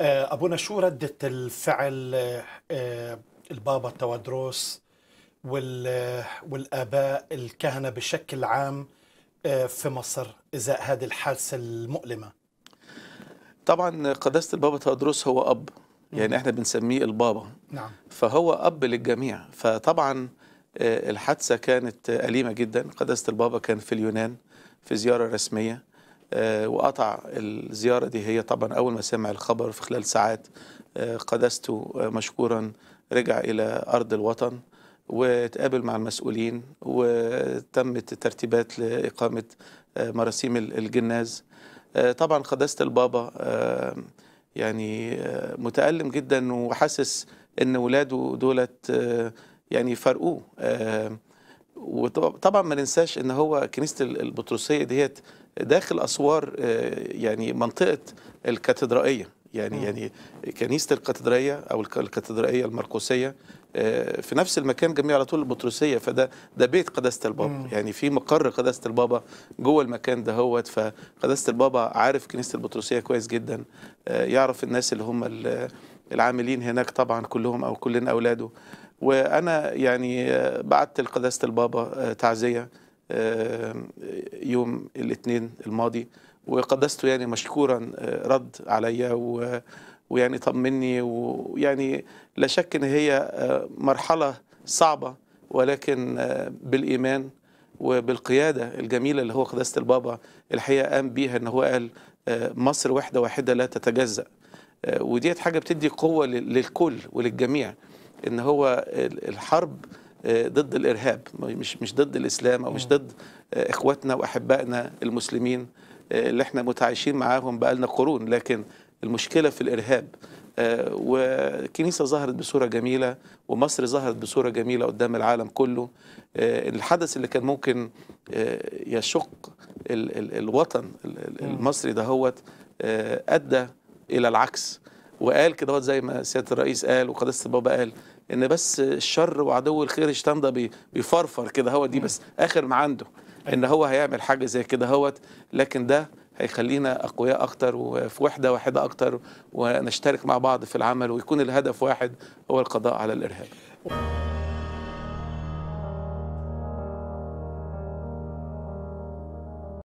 آه، أبونا شو ردة الفعل آه، آه، البابا توادروس والآباء الكهنة بشكل عام في مصر إزاء هذه الحادثة المؤلمة طبعا قداسة البابا توادروس هو أب يعني احنا بنسميه البابا نعم. فهو أب للجميع فطبعا الحادثة كانت أليمة جدا قداسة البابا كان في اليونان في زيارة رسمية آه، وقطع الزيارة دي هي طبعا أول ما سمع الخبر في خلال ساعات آه، قدسته آه، مشكورا رجع إلى أرض الوطن وتقابل مع المسؤولين وتمت الترتيبات لإقامة مراسيم الجناز طبعا قدست البابا يعني متألم جدا وحاسس ان ولاده دولت يعني فرقوه وطبعا ما ننساش ان هو كنيسه البطرسيه ديت داخل اسوار آه، يعني منطقه الكاتدرائيه يعني مم. يعني كنيسه الكاتدرائيه او الكاتدرائيه المرقسيه آه، في نفس المكان جميع على طول البطرسيه فده ده بيت قداسه البابا مم. يعني في مقر قداسه البابا جوه المكان ده هوت فقداسه البابا عارف كنيسه البطرسيه كويس جدا آه، يعرف الناس اللي هم العاملين هناك طبعا كلهم او كلنا اولاده وانا يعني آه، بعت لقداسه البابا آه، تعزيه آه، يوم الاثنين الماضي وقدسته يعني مشكورا رد عليا ويعني طمني ويعني لا شك ان هي مرحله صعبه ولكن بالايمان وبالقياده الجميله اللي هو قداسه البابا الحقيقه قام بيها ان هو قال مصر وحده واحده لا تتجزأ وديت حاجه بتدي قوه للكل وللجميع ان هو الحرب آه، ضد الارهاب مش مش ضد الاسلام او مش ضد آه، اخواتنا واحبائنا المسلمين آه، اللي احنا متعايشين معاهم بقالنا قرون لكن المشكله في الارهاب والكنيسه ظهرت بصوره جميله ومصر ظهرت بصوره جميله قدام العالم كله الحدث اللي كان ممكن يشق الوطن المصري دهوت ادى الى العكس وقال كده زي ما سياده الرئيس قال وقداسه البابا قال ان بس الشر وعدو الخير ده بيفرفر كده هو دي بس اخر ما عنده ان هو هيعمل حاجه زي كده هوت لكن ده هيخلينا اقوياء اكتر وفي وحده واحده اكتر ونشترك مع بعض في العمل ويكون الهدف واحد هو القضاء على الارهاب